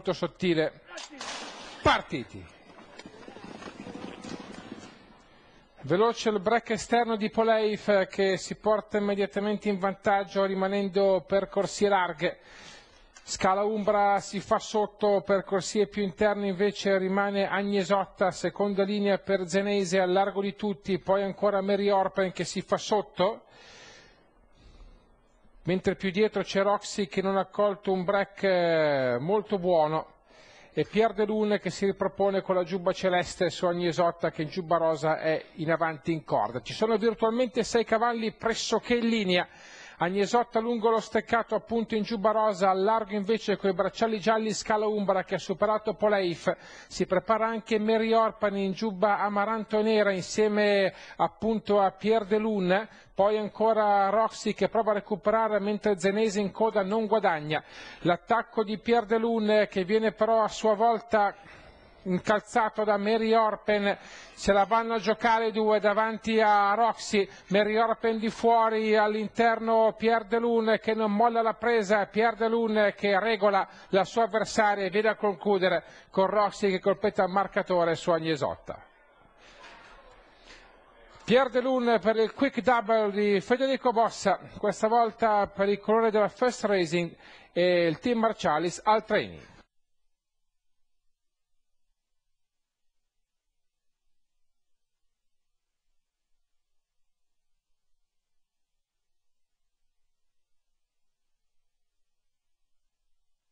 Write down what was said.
molto sottile partiti veloce il break esterno di Poleif che si porta immediatamente in vantaggio rimanendo per corsie larghe Scala Umbra si fa sotto per corsie più interne invece rimane Agnesotta seconda linea per Zenese a largo di tutti poi ancora Mary Orpen che si fa sotto mentre più dietro c'è Roxy che non ha colto un break eh, molto buono e Pierre Delune che si ripropone con la giubba celeste su ogni esotta che in giubba rosa è in avanti in corda. Ci sono virtualmente sei cavalli pressoché in linea Agnesotta lungo lo steccato appunto in giubba rosa, al largo invece i bracciali gialli Scala Umbra che ha superato Poleif, si prepara anche Mary Orpani in giubba amaranto nera insieme appunto a Pierre Delun, poi ancora Roxy che prova a recuperare mentre Zenese in coda non guadagna. L'attacco di Pierre Delun che viene però a sua volta incalzato da Mary Orpen, se la vanno a giocare due davanti a Roxy, Mary Orpen di fuori all'interno Pierre De che non molla la presa, Pierre De che regola la sua avversaria e viene a concludere con Roxy che colpetta il marcatore su Agnesotta. Pierre De per il quick double di Federico Bossa, questa volta per il colore della First Racing e il team Marcialis al training.